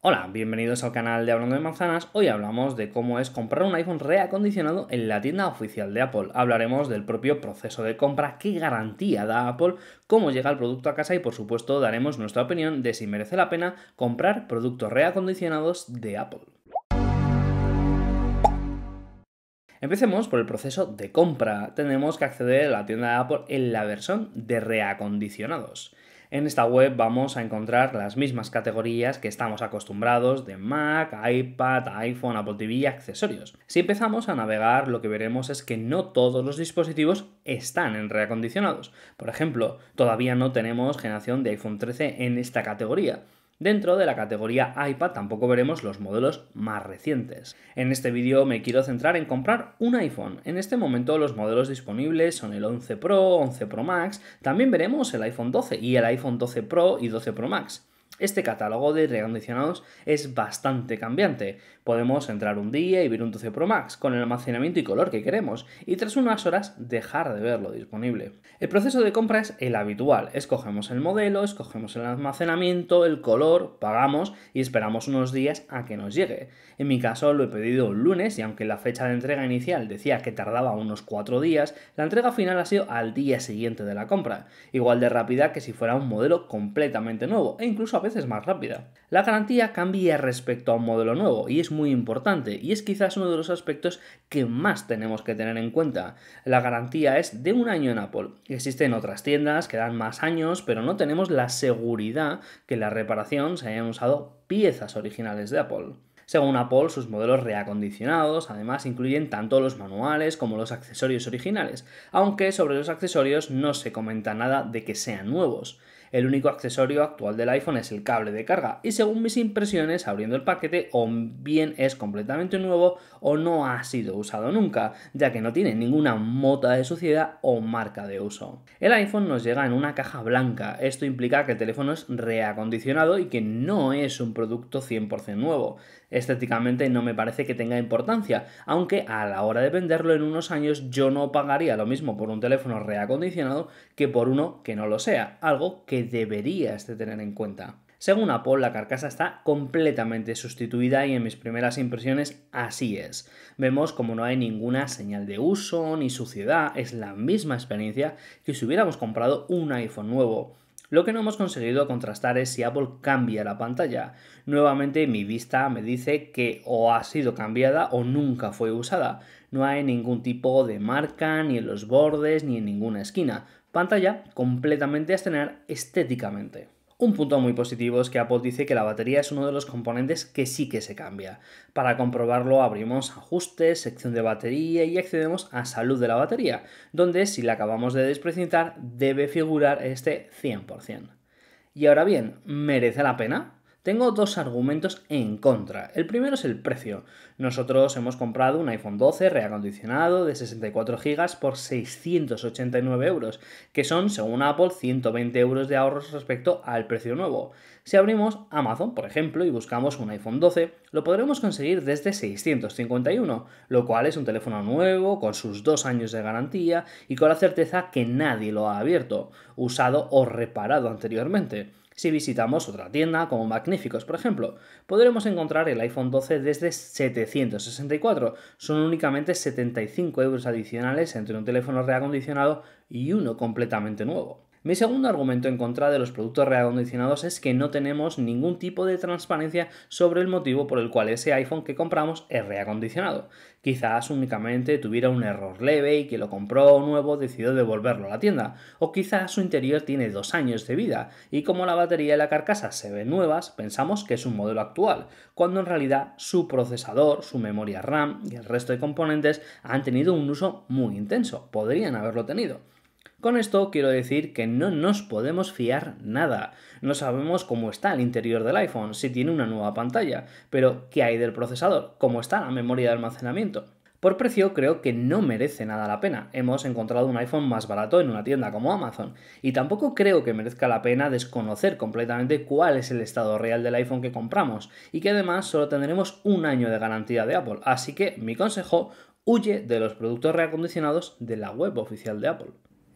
Hola, bienvenidos al canal de Hablando de Manzanas. Hoy hablamos de cómo es comprar un iPhone reacondicionado en la tienda oficial de Apple. Hablaremos del propio proceso de compra, qué garantía da Apple, cómo llega el producto a casa y por supuesto daremos nuestra opinión de si merece la pena comprar productos reacondicionados de Apple. Empecemos por el proceso de compra. Tenemos que acceder a la tienda de Apple en la versión de reacondicionados. En esta web vamos a encontrar las mismas categorías que estamos acostumbrados de Mac, iPad, iPhone, Apple TV y accesorios. Si empezamos a navegar, lo que veremos es que no todos los dispositivos están en reacondicionados. Por ejemplo, todavía no tenemos generación de iPhone 13 en esta categoría. Dentro de la categoría iPad tampoco veremos los modelos más recientes. En este vídeo me quiero centrar en comprar un iPhone. En este momento los modelos disponibles son el 11 Pro, 11 Pro Max, también veremos el iPhone 12 y el iPhone 12 Pro y 12 Pro Max. Este catálogo de reacondicionados es bastante cambiante. Podemos entrar un día y ver un 12 Pro Max con el almacenamiento y color que queremos y tras unas horas dejar de verlo disponible. El proceso de compra es el habitual. Escogemos el modelo, escogemos el almacenamiento, el color, pagamos y esperamos unos días a que nos llegue. En mi caso lo he pedido el lunes y aunque la fecha de entrega inicial decía que tardaba unos 4 días, la entrega final ha sido al día siguiente de la compra. Igual de rápida que si fuera un modelo completamente nuevo e incluso a más rápida. La garantía cambia respecto a un modelo nuevo y es muy importante y es quizás uno de los aspectos que más tenemos que tener en cuenta. La garantía es de un año en Apple. Existen otras tiendas que dan más años, pero no tenemos la seguridad que en la reparación se hayan usado piezas originales de Apple. Según Apple, sus modelos reacondicionados además incluyen tanto los manuales como los accesorios originales, aunque sobre los accesorios no se comenta nada de que sean nuevos. El único accesorio actual del iPhone es el cable de carga y según mis impresiones abriendo el paquete o bien es completamente nuevo o no ha sido usado nunca, ya que no tiene ninguna mota de suciedad o marca de uso. El iPhone nos llega en una caja blanca, esto implica que el teléfono es reacondicionado y que no es un producto 100% nuevo. Estéticamente no me parece que tenga importancia, aunque a la hora de venderlo en unos años yo no pagaría lo mismo por un teléfono reacondicionado que por uno que no lo sea, algo que deberías de tener en cuenta. Según Apple, la carcasa está completamente sustituida y en mis primeras impresiones así es. Vemos como no hay ninguna señal de uso ni suciedad, es la misma experiencia que si hubiéramos comprado un iPhone nuevo. Lo que no hemos conseguido contrastar es si Apple cambia la pantalla. Nuevamente mi vista me dice que o ha sido cambiada o nunca fue usada. No hay ningún tipo de marca, ni en los bordes, ni en ninguna esquina pantalla completamente a estrenar estéticamente. Un punto muy positivo es que Apple dice que la batería es uno de los componentes que sí que se cambia. Para comprobarlo abrimos ajustes, sección de batería y accedemos a salud de la batería, donde si la acabamos de desprecintar debe figurar este 100%. Y ahora bien, ¿merece la pena? Tengo dos argumentos en contra. El primero es el precio. Nosotros hemos comprado un iPhone 12 reacondicionado de 64 GB por 689 euros, que son, según Apple, 120 euros de ahorros respecto al precio nuevo. Si abrimos Amazon, por ejemplo, y buscamos un iPhone 12, lo podremos conseguir desde 651, lo cual es un teléfono nuevo, con sus dos años de garantía y con la certeza que nadie lo ha abierto, usado o reparado anteriormente. Si visitamos otra tienda, como Magníficos por ejemplo, podremos encontrar el iPhone 12 desde 764. Son únicamente 75 euros adicionales entre un teléfono reacondicionado y uno completamente nuevo. Mi segundo argumento en contra de los productos reacondicionados es que no tenemos ningún tipo de transparencia sobre el motivo por el cual ese iPhone que compramos es reacondicionado. Quizás únicamente tuviera un error leve y que lo compró nuevo decidió devolverlo a la tienda. O quizás su interior tiene dos años de vida y como la batería y la carcasa se ven nuevas, pensamos que es un modelo actual, cuando en realidad su procesador, su memoria RAM y el resto de componentes han tenido un uso muy intenso. Podrían haberlo tenido. Con esto quiero decir que no nos podemos fiar nada. No sabemos cómo está el interior del iPhone, si tiene una nueva pantalla, pero qué hay del procesador, cómo está la memoria de almacenamiento. Por precio creo que no merece nada la pena. Hemos encontrado un iPhone más barato en una tienda como Amazon. Y tampoco creo que merezca la pena desconocer completamente cuál es el estado real del iPhone que compramos. Y que además solo tendremos un año de garantía de Apple. Así que mi consejo, huye de los productos reacondicionados de la web oficial de Apple.